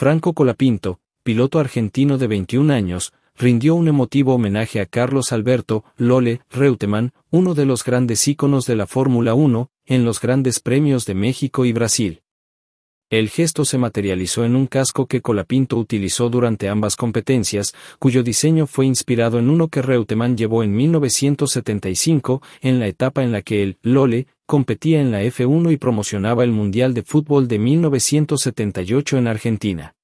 Franco Colapinto, piloto argentino de 21 años, rindió un emotivo homenaje a Carlos Alberto Lole Reutemann, uno de los grandes íconos de la Fórmula 1, en los grandes premios de México y Brasil. El gesto se materializó en un casco que Colapinto utilizó durante ambas competencias, cuyo diseño fue inspirado en uno que Reutemann llevó en 1975, en la etapa en la que el Lole competía en la F1 y promocionaba el Mundial de Fútbol de 1978 en Argentina.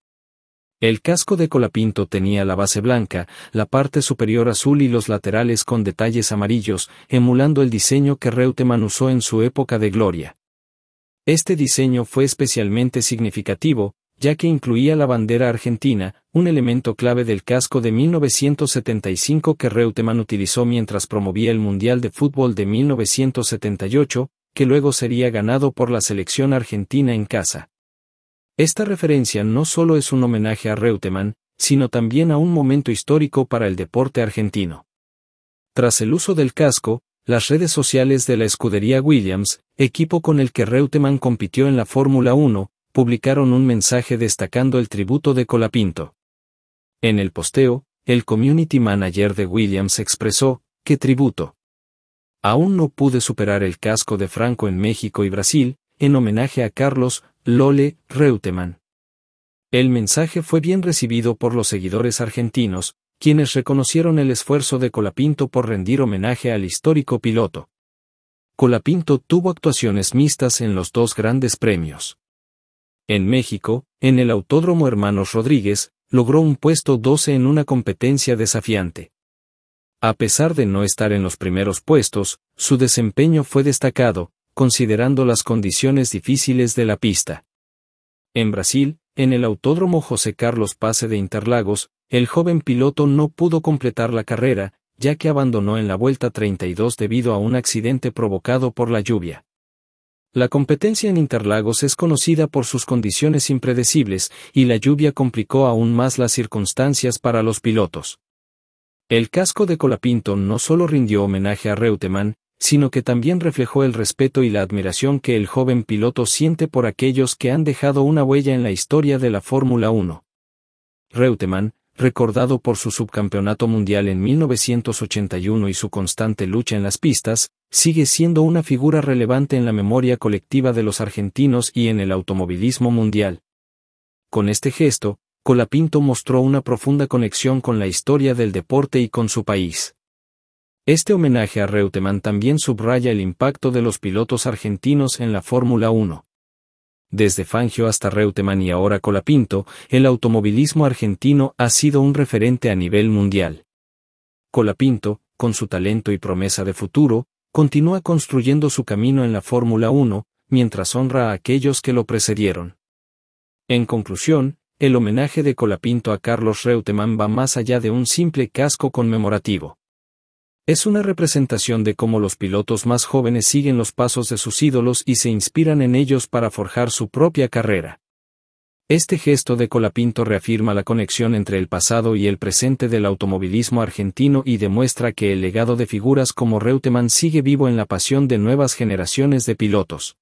El casco de Colapinto tenía la base blanca, la parte superior azul y los laterales con detalles amarillos, emulando el diseño que Reutemann usó en su época de gloria. Este diseño fue especialmente significativo, ya que incluía la bandera argentina, un elemento clave del casco de 1975 que Reutemann utilizó mientras promovía el Mundial de Fútbol de 1978, que luego sería ganado por la selección argentina en casa. Esta referencia no solo es un homenaje a Reutemann, sino también a un momento histórico para el deporte argentino. Tras el uso del casco, las redes sociales de la escudería Williams, equipo con el que Reutemann compitió en la Fórmula 1, publicaron un mensaje destacando el tributo de Colapinto. En el posteo, el community manager de Williams expresó, ¡qué tributo! Aún no pude superar el casco de Franco en México y Brasil, en homenaje a Carlos Lole Reutemann. El mensaje fue bien recibido por los seguidores argentinos, quienes reconocieron el esfuerzo de Colapinto por rendir homenaje al histórico piloto. Colapinto tuvo actuaciones mixtas en los dos grandes premios. En México, en el Autódromo Hermanos Rodríguez, logró un puesto 12 en una competencia desafiante. A pesar de no estar en los primeros puestos, su desempeño fue destacado, considerando las condiciones difíciles de la pista. En Brasil, en el Autódromo José Carlos Pase de Interlagos, el joven piloto no pudo completar la carrera, ya que abandonó en la vuelta 32 debido a un accidente provocado por la lluvia. La competencia en Interlagos es conocida por sus condiciones impredecibles y la lluvia complicó aún más las circunstancias para los pilotos. El casco de Colapinto no solo rindió homenaje a Reutemann, sino que también reflejó el respeto y la admiración que el joven piloto siente por aquellos que han dejado una huella en la historia de la Fórmula 1. Reutemann, recordado por su subcampeonato mundial en 1981 y su constante lucha en las pistas, sigue siendo una figura relevante en la memoria colectiva de los argentinos y en el automovilismo mundial. Con este gesto, Colapinto mostró una profunda conexión con la historia del deporte y con su país. Este homenaje a Reutemann también subraya el impacto de los pilotos argentinos en la Fórmula 1. Desde Fangio hasta Reutemann y ahora Colapinto, el automovilismo argentino ha sido un referente a nivel mundial. Colapinto, con su talento y promesa de futuro, continúa construyendo su camino en la Fórmula 1, mientras honra a aquellos que lo precedieron. En conclusión, el homenaje de Colapinto a Carlos Reutemann va más allá de un simple casco conmemorativo. Es una representación de cómo los pilotos más jóvenes siguen los pasos de sus ídolos y se inspiran en ellos para forjar su propia carrera. Este gesto de Colapinto reafirma la conexión entre el pasado y el presente del automovilismo argentino y demuestra que el legado de figuras como Reutemann sigue vivo en la pasión de nuevas generaciones de pilotos.